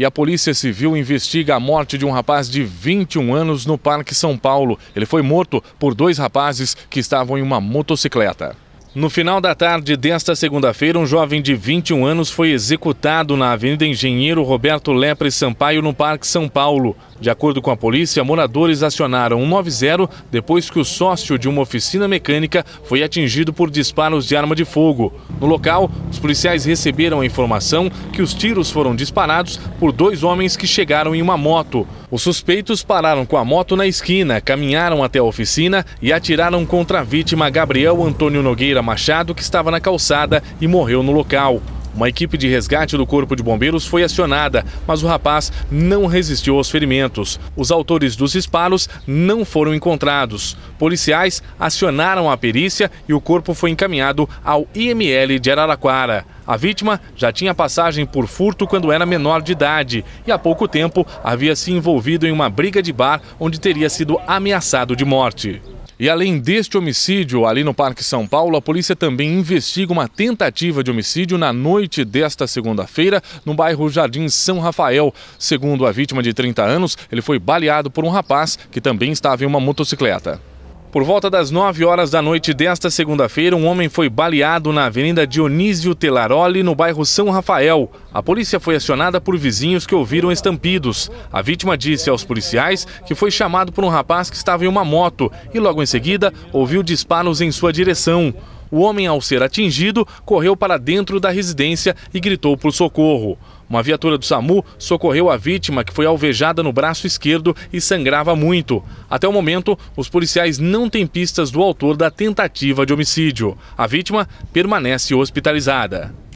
E a Polícia Civil investiga a morte de um rapaz de 21 anos no Parque São Paulo. Ele foi morto por dois rapazes que estavam em uma motocicleta. No final da tarde desta segunda-feira, um jovem de 21 anos foi executado na Avenida Engenheiro Roberto Lepre Sampaio, no Parque São Paulo. De acordo com a polícia, moradores acionaram 190 depois que o sócio de uma oficina mecânica foi atingido por disparos de arma de fogo. No local, os policiais receberam a informação que os tiros foram disparados por dois homens que chegaram em uma moto. Os suspeitos pararam com a moto na esquina, caminharam até a oficina e atiraram contra a vítima Gabriel Antônio Nogueira Pereira Machado, que estava na calçada e morreu no local. Uma equipe de resgate do Corpo de Bombeiros foi acionada, mas o rapaz não resistiu aos ferimentos. Os autores dos disparos não foram encontrados. Policiais acionaram a perícia e o corpo foi encaminhado ao IML de Araraquara. A vítima já tinha passagem por furto quando era menor de idade e há pouco tempo havia se envolvido em uma briga de bar onde teria sido ameaçado de morte. E além deste homicídio ali no Parque São Paulo, a polícia também investiga uma tentativa de homicídio na noite desta segunda-feira no bairro Jardim São Rafael. Segundo a vítima de 30 anos, ele foi baleado por um rapaz que também estava em uma motocicleta. Por volta das 9 horas da noite desta segunda-feira, um homem foi baleado na Avenida Dionísio Telaroli, no bairro São Rafael. A polícia foi acionada por vizinhos que ouviram estampidos. A vítima disse aos policiais que foi chamado por um rapaz que estava em uma moto e logo em seguida ouviu disparos em sua direção. O homem, ao ser atingido, correu para dentro da residência e gritou por socorro. Uma viatura do SAMU socorreu a vítima, que foi alvejada no braço esquerdo e sangrava muito. Até o momento, os policiais não têm pistas do autor da tentativa de homicídio. A vítima permanece hospitalizada.